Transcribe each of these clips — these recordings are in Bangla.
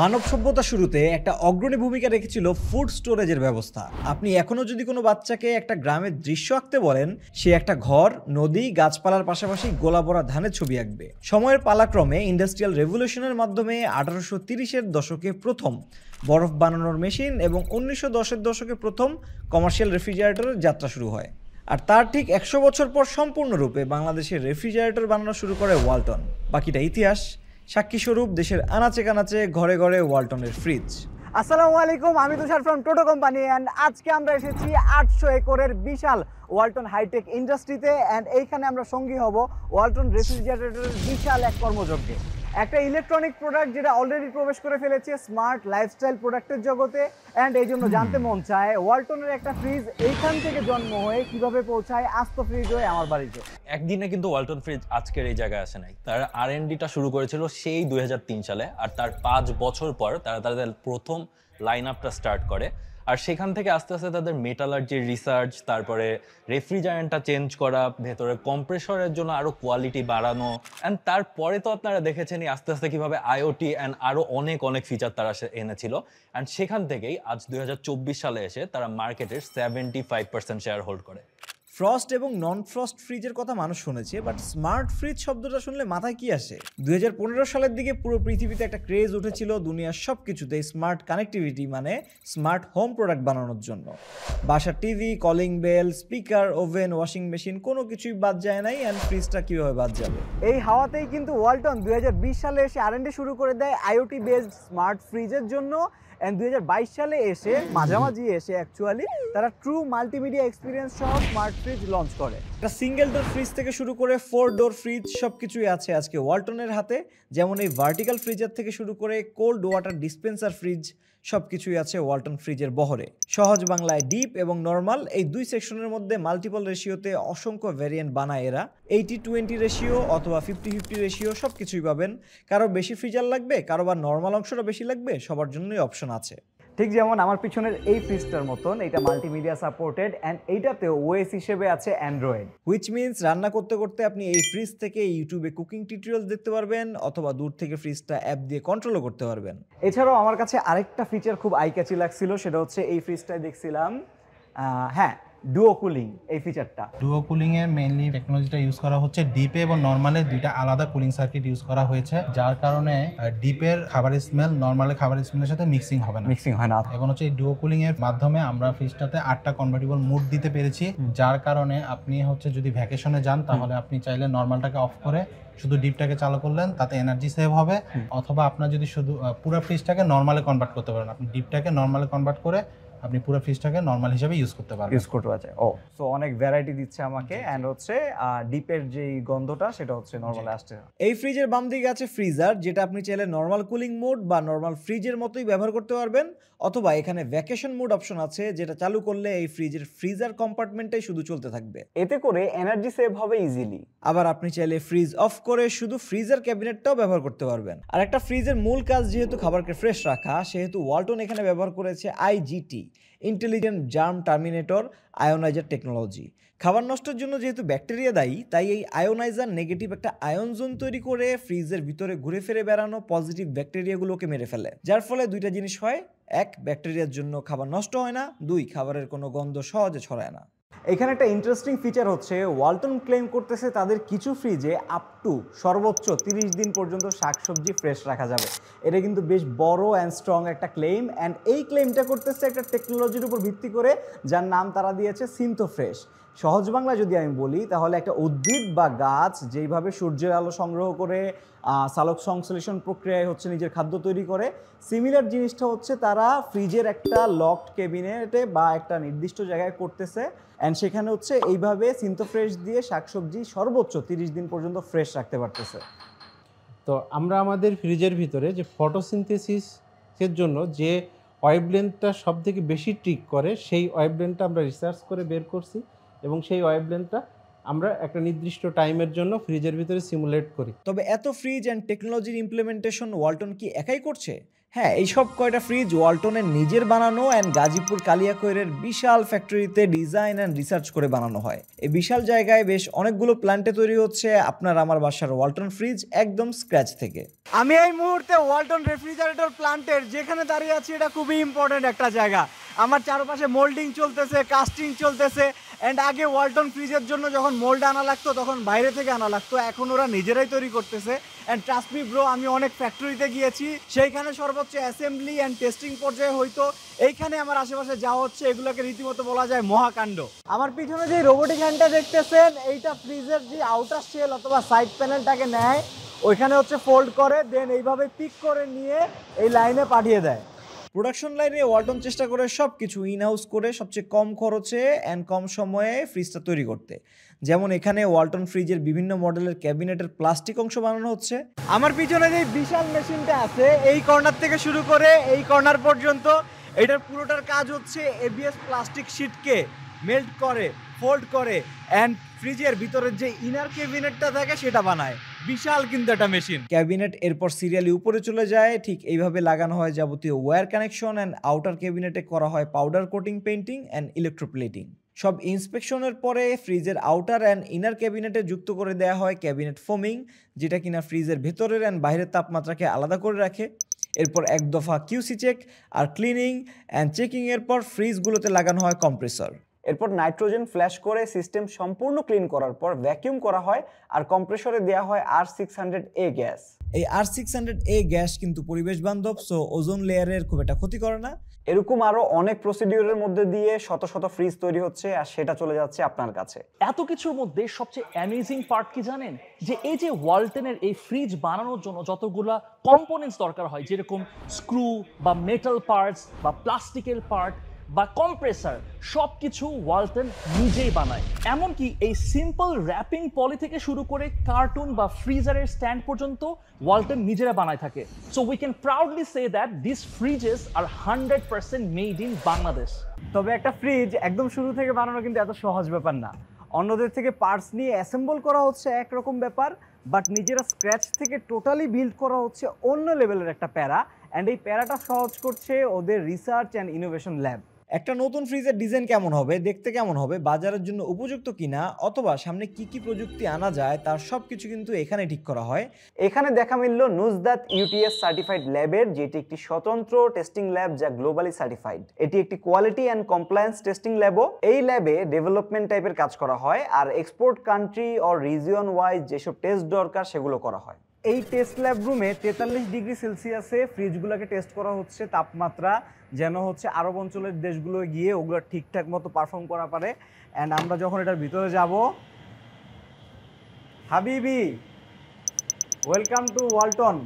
মানব সভ্যতা শুরুতে একটা অগ্রণী ভূমিকা রেখেছিল ফুড স্টোরেজের ব্যবস্থা আপনি এখনও যদি কোনো বাচ্চাকে একটা গ্রামের দৃশ্য আঁকতে বলেন সে একটা ঘর নদী গাছপালার পাশাপাশি গোলাপরা ধানের ছবি আঁকবে সময়ের পালাক্রমে ইন্ডাস্ট্রিয়াল রেভলিউশনের মাধ্যমে আঠারোশো তিরিশের দশকে প্রথম বরফ বানানোর মেশিন এবং উনিশশো দশের দশকে প্রথম কমার্শিয়াল রেফ্রিজারেটরের যাত্রা শুরু হয় আর তার ঠিক একশো বছর পর সম্পূর্ণরূপে বাংলাদেশে রেফ্রিজারেটর বানানো শুরু করে ওয়ালটন বাকিটা ইতিহাস সাক্ষী স্বরূপ দেশের আনাচে কানাচে ঘরে ঘরে ওয়ালটনের ফ্রিজ আসসালামু আলাইকুম আমি Tushar from Toto company and আজকে আমরা এসেছি আটশো একরের বিশাল ওয়ালটন হাইটেক ইন্ডাস্ট্রিতে অ্যান্ড এইখানে আমরা সঙ্গী হব ওয়ালটন রেফ্রিজারেটরের বিশাল এক কর্মযজ্ঞে একটা ইলেকট্রনিক প্রোডাক্ট যেটা অলরেডি প্রবেশ করে ফেলেছে স্মার্ট লাইফস্টাইল প্রোডাক্টের জগতে অ্যান্ড এই জন্য জানতে মন চায় ওয়ালটনের একটা ফ্রিজ এইখান থেকে জন্ম হয়ে কিভাবে পৌঁছায় আস্ত ফ্রিজ হয়ে আমার বাড়িতে একদিনে কিন্তু ওয়ালটন ফ্রিজ আজকের এই জায়গায় আসে নাই তারা আর ডিটা শুরু করেছিল সেই দুই সালে আর তার পাঁচ বছর পর তারা তাদের প্রথম লাইন আপটা স্টার্ট করে আর সেখান থেকে আস্তে আস্তে তাদের মেটালার্জির রিসার্চ তারপরে রেফ্রিজারেন্টটা চেঞ্জ করা ভেতরে কম্প্রেসরের জন্য আরও কোয়ালিটি বাড়ানো অ্যান্ড তারপরে তো আপনারা দেখেছেনই আস্তে আস্তে কীভাবে আইওটি অ্যান্ড আরও অনেক অনেক ফিচার তারা এনেছিল অ্যান্ড সেখান থেকেই আজ দু সালে এসে তারা মার্কেটের seventy five percent share hold করে ফ্রস্ট এবং নন ফ্রস্ট ফ্রিজের কথা মানুষ শুনেছে বাট স্মার্ট ফ্রিজ শব্দটা শুনলে মাথায় কি আসে দুই সালের দিকে পুরো পৃথিবীতে একটা ক্রেজ উঠেছিল দুনিয়ার সব কিছুতে স্মার্ট কানেক্টিভিটি মানে স্মার্ট হোম প্রোডাক্ট বানানোর জন্য বাসার TV calling bell speaker oven washing machine কোনো কিছুই বাদ যায় নাই অ্যান্ড ফ্রিজটা কীভাবে বাদ যাবে এই হাওয়াতেই কিন্তু ওয়ালটন দুই সালে এসে আর শুরু করে দেয় আইওটি বেসড স্মার্ট ফ্রিজের জন্য অ্যান্ড দুই সালে এসে মাঝামাঝি এসে অ্যাকচুয়ালি তারা ট্রু মাল্টিমিডিয়া এক্সপিরিয়েন্স সহ স্মার্ট ফ্রিজ লঞ্চ করে একটা সিঙ্গেল ডোর ফ্রিজ থেকে শুরু করে ফোর ডোর ফ্রিজ সব কিছুই আছে আজকে ওয়ালটনের হাতে যেমন এই ভার্টিক্যাল ফ্রিজার থেকে শুরু করে কোল্ড ওয়াটার ডিসপেন্সার ফ্রিজ সব কিছুই আছে ওয়ালটন ফ্রিজের বহরে সহজ বাংলায় ডিপ এবং নর্মাল এই দুই সেকশনের মধ্যে মাল্টিপল রেশিওতে অসংখ্য ভ্যারিয়েন্ট বানায় এরা এইটি টোয়েন্টি রেশিও অথবা ফিফটি ফিফটি রেশিও সব কিছুই পাবেন কারো বেশি ফ্রিজার লাগবে কারো বা নর্মাল অংশটা বেশি লাগবে সবার জন্যই অপশন আছে ঠিক যেমন আমার পিছনের এই ফ্রিজটার মতন এটা মাল্টিমিডিয়া সাপোর্টেড অ্যান্ড এইটাতে ওএস হিসেবে আছে অ্যান্ড্রয়েড হুইচ মিনস রান্না করতে করতে আপনি এই ফ্রিজ থেকে ইউটিউবে কুকিং টিউটোরিয়ালস দেখতে পারবেন অথবা দূর থেকে ফ্রিজটা অ্যাপ দিয়ে কন্ট্রোলও করতে পারবেন এছাড়াও আমার কাছে আরেকটা ফিচার খুব আইক্যাচি লাগছিল সেটা হচ্ছে এই ফ্রিজটায় দেখছিলাম হ্যাঁ ডুও কুলিং এই ফিচারটা ডুও কুলিং এর মেইনলি টেকনোলজিটা ইউজ করা হচ্ছে ডিপে এবং নর্মালে দুইটা আলাদা কুলিং সার্কিট ইউজ করা হয়েছে যার কারণে ডিপের খাবারের স্মেল নর্মালে খাবারের স্মেলের সাথে মিক্সিং হবে না মিক্সিং হয় না এবং হচ্ছে ডুও কুলিং এর মাধ্যমে আমরা ফ্রিজটাতে আটটা কনভার্টিবল মুড দিতে পেরেছি যার কারণে আপনি হচ্ছে যদি ভ্যাকেশনে যান তাহলে আপনি চাইলে নর্মালটাকে অফ করে শুধু ডিপটাকে চালু করলেন তাতে এনার্জি সেভ হবে অথবা আপনার যদি শুধু পুরো ফ্রিজটাকে নর্মালে কনভার্ট করতে পারেন আপনি ডিপটাকে নর্মালে কনভার্ট করে আপনি পুরো ফিশটাকে নর্মাল হিসাবে ইউজ করতে পারবেন ইউজ করতে পারছে ও সো অনেক ভ্যারাইটি দিচ্ছে আমাকে অ্যান্ড হচ্ছে ডিপের যে গন্ধটা সেটা হচ্ছে নর্মাল আসছে এই ফ্রিজের বাম দিকে আছে ফ্রিজার যেটা আপনি চাইলে নর্মাল কুলিং মোড বা নর্মাল ফ্রিজের মতোই ব্যবহার করতে পারবেন অথবা এখানে ভ্যাকেশন মোড অপশন আছে যেটা চালু করলে এই ফ্রিজের ফ্রিজার কম্পার্টমেন্টেই শুধু চলতে থাকবে এতে করে এনার্জি সেভ হবে ইজিলি আবার আপনি চাইলে ফ্রিজ অফ করে শুধু ফ্রিজের ক্যাবিনেটটাও ব্যবহার করতে পারবেন আর একটা ফ্রিজের মূল কাজ যেহেতু খাবারকে ফ্রেশ রাখা সেহেতু ওয়ালটন এখানে ব্যবহার করেছে IGT intelligent germ terminator ionizer technology খাবার নষ্টের জন্য যেহেতু ব্যাকটেরিয়া দায়ী তাই এই আয়োনাইজার নেগেটিভ একটা আয়ন জোন তৈরি করে ফ্রিজের ভিতরে ঘুরে ফিরে বেড়ানো পজিটিভ ব্যাকটেরিয়াগুলোকে মেরে ফেলে যার ফলে দুইটা জিনিস হয় এক ব্যাকটেরিয়ার জন্য খাবার নষ্ট হয় না দুই খাবারের কোনো গন্ধ সহজে ছড়ায় না এখানে একটা ইন্টারেস্টিং ফিচার হচ্ছে ওয়ালটন ক্লেম করতেছে তাদের কিছু ফ্রিজে আপ টু সর্বোচ্চ তিরিশ দিন পর্যন্ত শাকসবজি ফ্রেশ রাখা যাবে এটা কিন্তু বেশ বড় অ্যান্ড স্ট্রং একটা ক্লেম অ্যান্ড এই ক্লেমটা করতেছে একটা টেকনোলজির উপর ভিত্তি করে যার নাম তারা দিয়েছে সিন্থো ফ্রেশ সহজ বাংলা যদি আমি বলি তাহলে একটা উদ্ভিদ বা গাছ যেইভাবে সূর্যের আলো সংগ্রহ করে সালক সংশ্লেষণ প্রক্রিয়ায় হচ্ছে নিজের খাদ্য তৈরি করে সিমিলার জিনিসটা হচ্ছে তারা ফ্রিজের একটা লকড কেবিনেটে বা একটা নির্দিষ্ট জায়গায় করতেছে অ্যান্ড সেখানে হচ্ছে এইভাবে সিন্তফ্রেশ দিয়ে শাকসবজি সর্বোচ্চ তিরিশ দিন পর্যন্ত ফ্রেশ রাখতে পারতেছে তো আমরা আমাদের ফ্রিজের ভিতরে যে ফটোসিনথেসিসের জন্য যে অয়েবলেনটা সব থেকে বেশি ট্রিক করে সেই অয়েবলেনটা আমরা রিসার্চ করে বের করছি এবং সেই ওয়েবলেন্থটা আমরা একটা নির্দিষ্ট টাইমের জন্য ফ্রিজের ভিতরে সিমুলেট করি তবে এত ফ্রিজ অ্যান্ড টেকনোলজির ইমপ্লিমেন্টেশন ওয়ালটন কি একাই করছে হ্যাঁ এইসব কয়টা ফ্রিজ ওয়ালটনের নিজের বানানো অ্যান্ড গাজীপুর কালিয়াকৈরের বিশাল ফ্যাক্টরিতে ডিজাইন অ্যান্ড রিসার্চ করে বানানো হয় এই বিশাল জায়গায় বেশ অনেকগুলো প্ল্যান্টে তৈরি হচ্ছে আপনার আমার বাসার ওয়ালটন ফ্রিজ একদম স্ক্র্যাচ থেকে আমি এই মুহূর্তে ওয়ালটন রেফ্রিজারেটর প্ল্যান্টের যেখানে দাঁড়িয়ে আছি এটা খুবই ইম্পর্টেন্ট একটা জায়গা আমার চারপাশে মোল্ডিং চলতেছে কাস্টিং চলতেছে অ্যান্ড আগে ওয়ালটন ফ্রিজের জন্য যখন মোল্ড আনা লাগতো তখন বাইরে থেকে আনা লাগতো এখন ওরা নিজেরাই তৈরি করতেছে অ্যান্ড ট্রাস্টমি ব্রো আমি অনেক ফ্যাক্টরিতে গিয়েছি সেইখানে সর্বোচ্চ অ্যাসেম্বলি অ্যান্ড টেস্টিং পর্যায়ে হইতো এইখানে আমার আশেপাশে যাওয়া হচ্ছে এগুলোকে রীতিমতো বলা যায় মহাকাণ্ড আমার পিছনে যে রোবোটিক হ্যান্ডটা দেখতেছেন এইটা ফ্রিজের যে আউটার শেল অথবা সাইড প্যানেলটাকে নেয় ওইখানে হচ্ছে ফোল্ড করে দেন এইভাবে পিক করে নিয়ে এই লাইনে পাঠিয়ে দেয় প্রোডাকশন লাইনে ওয়ালটন চেষ্টা করে সব কিছু ইনহাউস করে সবচেয়ে কম খরচে অ্যান্ড কম সময়ে ফ্রিজটা তৈরি করতে যেমন এখানে ওয়ালটন ফ্রিজের বিভিন্ন মডেলের ক্যাবিনেটের প্লাস্টিক অংশ বানানো হচ্ছে আমার পিছনে যে বিশাল মেশিনটা আছে এই কর্নার থেকে শুরু করে এই কর্নার পর্যন্ত এটার পুরোটার কাজ হচ্ছে এবিএস প্লাস্টিক শিটকে মেল্ট করে ফোল্ড করে অ্যান্ড ফ্রিজের ভিতরের যে ইনার ক্যাবিনেটটা থাকে সেটা বানায় বিশাল কিন্তু একটা মেশিন ক্যাবিনেট এরপর সিরিয়ালি উপরে চলে যায় ঠিক এইভাবে লাগানো হয় যাবতীয় ওয়্যার কানেকশন অ্যান্ড আউটার ক্যাবিনেটে করা হয় powder coating painting and electroplating সব ইন্সপেকশনের পরে ফ্রিজের আউটার অ্যান্ড ইনার ক্যাবিনেটে যুক্ত করে দেওয়া হয় ক্যাবিনেট ফোমিং যেটা কিনা ফ্রিজের ভেতরের অ্যান্ড বাইরের তাপমাত্রাকে আলাদা করে রাখে এরপর এক দফা কিউসি চেক আর ক্লিনিং অ্যান্ড চেকিংয়ের পর ফ্রিজগুলোতে লাগানো হয় কম্প্রেসর এরপর নাইট্রোজেন ফ্ল্যাশ করে সিস্টেম সম্পূর্ণ ক্লিন করার পর ভ্যাকিউম করা হয় আর কম্প্রেসরে দেওয়া হয় R six hundred A gas এই R six hundred A gas কিন্তু পরিবেশ বান্ধব সো ওজোন লেয়ারের খুব একটা ক্ষতি করে না এরকম আরো অনেক প্রসিডিউরের মধ্যে দিয়ে শত শত ফ্রিজ তৈরি হচ্ছে আর সেটা চলে যাচ্ছে আপনার কাছে এত কিছুর মধ্যে সবচেয়ে অ্যামেজিং পার্ট কি জানেন যে এই যে ওয়ালটেনের এই ফ্রিজ বানানোর জন্য যতগুলা কম্পোনেন্টস দরকার হয় যেরকম স্ক্রু বা মেটাল পার্টস বা প্লাস্টিকের পার্ট বা কম্প্রেসার সব কিছু ওয়ালটন নিজেই বানায় এমনকি এই সিম্পল র্যাপিং পলি থেকে শুরু করে কার্টুন বা ফ্রিজারের স্ট্যান্ড পর্যন্ত ওয়ালটন নিজেরা বানায় থাকে so we can proudly say that this fridges are hundred percent made in Bangladesh তবে একটা ফ্রিজ একদম শুরু থেকে বানানো কিন্তু এত সহজ ব্যাপার না অন্যদের থেকে পার্টস নিয়ে অ্যাসেম্বল করা হচ্ছে একরকম ব্যাপার বাট নিজেরা স্ক্র্যাচ থেকে টোটালি বিল্ড করা হচ্ছে অন্য লেভেলের একটা প্যারা অ্যান্ড এই প্যারাটা সহজ করছে ওদের রিসার্চ অ্যান্ড ইনোভেশন ল্যাব একটা নতুন ফ্রিজের ডিজাইন কেমন হবে দেখতে কেমন হবে বাজারের জন্য উপযুক্ত কিনা অথবা সামনে কি কি প্রযুক্তি আনা যায় তার সব কিছু কিন্তু এখানে ঠিক করা হয় এখানে দেখা মিলল নুজদাত ইউটিএস সার্টিফাইড ল্যাবের যেটি একটি স্বতন্ত্র টেস্টিং ল্যাব যা গ্লোবালি সার্টিফাইড এটি একটি কোয়ালিটি অ্যান্ড কমপ্লায়েন্স টেস্টিং ল্যাবও এই ল্যাবে ডেভেলপমেন্ট টাইপের কাজ করা হয় আর export country or region wise যেসব টেস্ট দরকার সেগুলো করা হয় এই টেস্ট ল্যাব রুমে তেতাল্লিশ ডিগ্রি সেলসিয়াসে ফ্রিজগুলোকে টেস্ট করা হচ্ছে তাপমাত্রা যেন হচ্ছে আরব অঞ্চলের দেশগুলো গিয়ে ওগুলো ঠিকঠাক মতো পারফর্ম করা পারে অ্যান্ড আমরা যখন এটার ভিতরে যাব হাবিবি ওয়েলকাম টু ওয়ালটন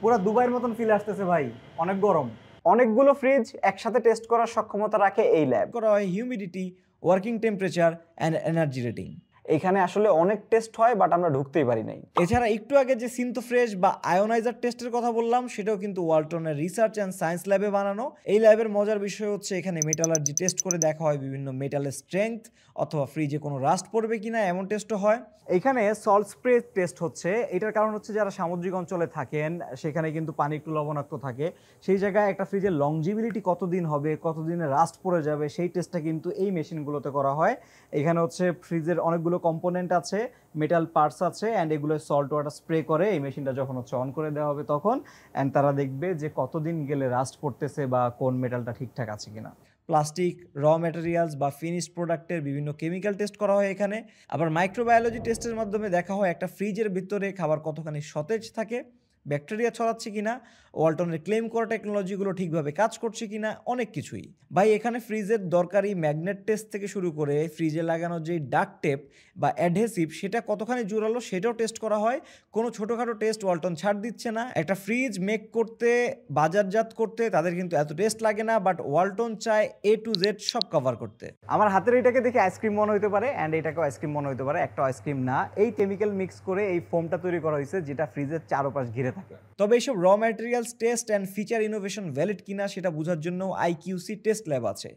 পুরো দুবাইয়ের মতন ফিল আসতেছে ভাই অনেক গরম অনেকগুলো ফ্রিজ একসাথে টেস্ট করার সক্ষমতা রাখে এই ল্যাব করা হয় humidity working temperature and energy rating এখানে আসলে অনেক টেস্ট হয় বাট আমরা ঢুকতেই পারি নাই এছাড়া একটু আগে যে ফ্রেশ বা আয়োনাইজার টেস্টের কথা বললাম সেটাও কিন্তু ওয়ালটনের রিসার্চ অ্যান্ড সায়েন্স ল্যাবে বানানো এই ল্যাবের মজার বিষয় হচ্ছে এখানে মেটালার্জি টেস্ট করে দেখা হয় বিভিন্ন মেটালের স্ট্রেংথ অথবা ফ্রিজে কোনো রাস্ট পড়বে কিনা এমন টেস্টও হয় এখানে সল্ট স্প্রে টেস্ট হচ্ছে এটার কারণ হচ্ছে যারা সামুদ্রিক অঞ্চলে থাকেন সেখানে কিন্তু পানি একটু লবণাক্ত থাকে সেই জায়গায় একটা ফ্রিজের লংজিবিলিটি কতদিন হবে কতদিনে রাস্ট পড়ে যাবে সেই টেস্টটা কিন্তু এই মেশিনগুলোতে করা হয় এখানে হচ্ছে ফ্রিজের অনেকগুলো এগুলো কম্পোনেন্ট আছে মেটাল পার্টস আছে অ্যান্ড এগুলো সল্ট ওয়াটার স্প্রে করে এই মেশিনটা যখন হচ্ছে অন করে দেওয়া হবে তখন অ্যান্ড তারা দেখবে যে কতদিন গেলে রাস্ট পড়তেছে বা কোন মেটালটা ঠিকঠাক আছে কিনা প্লাস্টিক র মেটেরিয়ালস বা ফিনিশড প্রোডাক্টের বিভিন্ন কেমিক্যাল টেস্ট করা হয় এখানে আবার মাইক্রোবায়োলজি টেস্টের মাধ্যমে দেখা হয় একটা ফ্রিজের ভিতরে খাবার কতখানি সতেজ থাকে ব্যাকটেরিয়া ছড়াচ্ছে কি না ওয়ালটনের ক্লেম করা টেকনোলজিগুলো ঠিকভাবে কাজ করছে কি না অনেক কিছুই ভাই এখানে ফ্রিজের দরকারি ম্যাগনেট টেস্ট থেকে শুরু করে ফ্রিজে লাগানো যে ডাক টেপ বা অ্যাডহেসিভ সেটা কতখানি জোরালো সেটাও টেস্ট করা হয় কোনো ছোটোখাটো টেস্ট ওয়ালটন ছাড় দিচ্ছে না একটা ফ্রিজ মেক করতে বাজারজাত করতে তাদের কিন্তু এত টেস্ট লাগে না বাট ওয়ালটন চায় এ টু জেড সব কভার করতে আমার হাতের এটাকে দেখে আইসক্রিম মনে হতে পারে অ্যান্ড এটাকেও আইসক্রিম মনে হতে পারে একটা আইসক্রিম না এই কেমিক্যাল মিক্স করে এই ফোমটা তৈরি করা হয়েছে যেটা ফ্রিজের চারপাশ ঘিরে থাকে তবে এইসব raw materials test and feature innovation valid কিনা সেটা বোঝার জন্য আইকিউসি টেস্ট ল্যাব আছে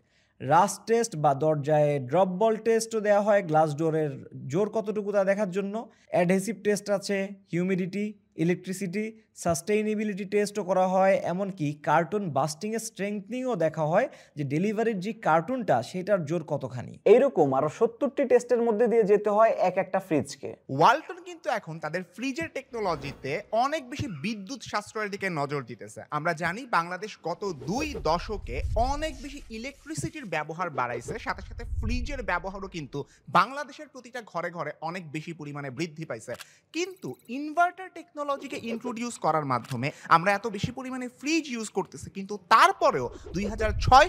রাস টেস্ট বা দরজায় ড্রপ বল টেস্টও দেওয়া হয় গ্লাস ডোরের জোর কতটুকু তা দেখার জন্য অ্যাডহেসিভ টেস্ট আছে হিউমিডিটি ইলেকট্রিসিটি সাস্টেইনেবিলিটি টেস্টও করা হয় এমনকি কার্টুন বাস্টিংয়ের স্ট্রেংথনিংও দেখা হয় যে ডেলিভারির যে কার্টুনটা সেটার জোর কতখানি এইরকম আরও সত্তরটি টেস্টের মধ্যে দিয়ে যেতে হয় এক একটা ফ্রিজকে ওয়ালটন কিন্তু এখন তাদের ফ্রিজের টেকনোলজিতে অনেক বেশি বিদ্যুৎ সাশ্রয়ের দিকে নজর দিতেছে আমরা জানি বাংলাদেশ গত দুই দশকে অনেক বেশি ইলেকট্রিসিটির ব্যবহার বাড়াইছে সাথে সাথে ফ্রিজের ব্যবহারও কিন্তু বাংলাদেশের প্রতিটা ঘরে ঘরে অনেক বেশি পরিমাণে বৃদ্ধি পাইছে কিন্তু ইনভার্টার টেকনো টেকনোলজিকে ইন্ট্রোডিউস করার মাধ্যমে আমরা এত বেশি পরিমাণে ফ্রিজ ইউজ করতেছি কিন্তু তারপরেও দুই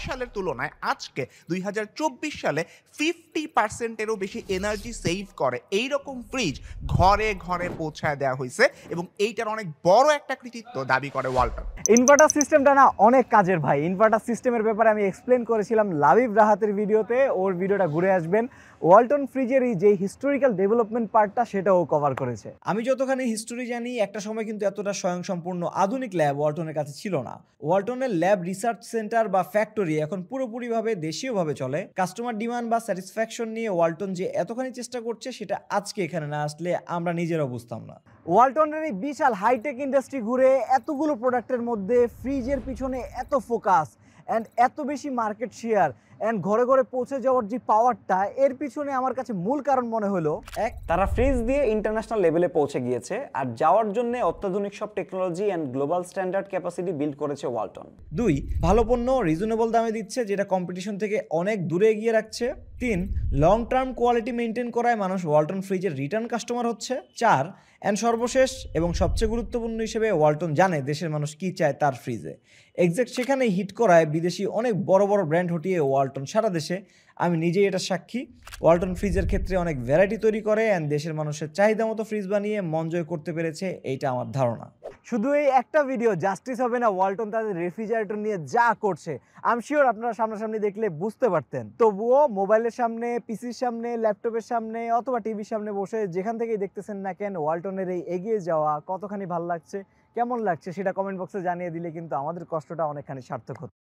সালের তুলনায় আজকে দুই সালে ফিফটি পার্সেন্টেরও বেশি এনার্জি সেভ করে এই রকম ফ্রিজ ঘরে ঘরে পৌঁছায় দেওয়া হয়েছে এবং এইটার অনেক বড় একটা কৃতিত্ব দাবি করে ওয়ালটার ইনভার্টার সিস্টেমটা না অনেক কাজের ভাই ইনভার্টার সিস্টেমের ব্যাপারে আমি এক্সপ্লেন করেছিলাম লাভিব রাহাতের ভিডিওতে ওর ভিডিওটা ঘুরে আসবেন ওয়ালটন ফ্রিজের যে হিস্টোরিক্যাল ডেভেলপমেন্ট পার্টটা সেটাও কভার করেছে আমি যতখানি হিস্টোরি জানি একটা সময় কিন্তু এতটা স্বয়ংসম্পূর্ণ আধুনিক ল্যাব ওয়ালটনের কাছে ছিল না ওয়ালটনের ল্যাব রিসার্চ সেন্টার বা ফ্যাক্টরি এখন পুরোপুরিভাবে দেশীয়ভাবে চলে কাস্টমার ডিমান্ড বা স্যাটিসফ্যাকশন নিয়ে ওয়ালটন যে এতখানি চেষ্টা করছে সেটা আজকে এখানে না আসলে আমরা নিজেরা বুঝতাম না ওয়ালটনের এই বিশাল হাইটেক ইন্ডাস্ট্রি ঘুরে এতগুলো প্রোডাক্টের মধ্যে ফ্রিজের পিছনে এত ফোকাস অ্যান্ড এত বেশি মার্কেট শেয়ার অ্যান্ড ঘরে ঘরে পৌঁছে যাওয়ার যে পাওয়ারটা এর পিছনে আমার কাছে মূল কারণ মনে হলো এক তারা ফ্রিজ দিয়ে ইন্টারন্যাশনাল লেভেলে পৌঁছে গিয়েছে আর যাওয়ার জন্য অত্যাধুনিক সব technology and global standard capacity build করেছে ওয়ালটন দুই ভালো পণ্য রিজনেবল দামে দিচ্ছে যেটা কম্পিটিশন থেকে অনেক দূরে এগিয়ে রাখছে তিন লং টার্ম কোয়ালিটি মেনটেন করায় মানুষ ওয়ালটন ফ্রিজের রিটার্ন কাস্টমার হচ্ছে চার অ্যান্ড সর্বশেষ এবং সবচেয়ে গুরুত্বপূর্ণ হিসেবে ওয়ালটন জানে দেশের মানুষ কী চায় তার ফ্রিজে এক্সাক্ট সেখানে হিট করায় বিদেশি অনেক বড় বড় ব্র্যান্ড হটিয়ে ওয়ালটন ওয়ালটন সারা দেশে আমি নিজেই এটা সাক্ষী ওয়ালটন ফ্রিজের ক্ষেত্রে অনেক ভ্যারাইটি তৈরি করে অ্যান্ড দেশের মানুষের চাহিদা মতো ফ্রিজ বানিয়ে মন জয় করতে পেরেছে এইটা আমার ধারণা শুধু এই একটা ভিডিও জাস্টিস হবে না ওয়ালটন তাদের রেফ্রিজারেটর নিয়ে যা করছে আমি শিওর আপনারা সামনাসামনি দেখলে বুঝতে পারতেন তবুও মোবাইলের সামনে পিসির সামনে ল্যাপটপের সামনে অথবা টিভির সামনে বসে যেখান থেকেই দেখতেছেন না কেন ওয়ালটনের এই এগিয়ে যাওয়া কতখানি ভাল লাগছে কেমন লাগছে সেটা কমেন্ট বক্সে জানিয়ে দিলে কিন্তু আমাদের কষ্টটা অনেকখানি সার্থক হতো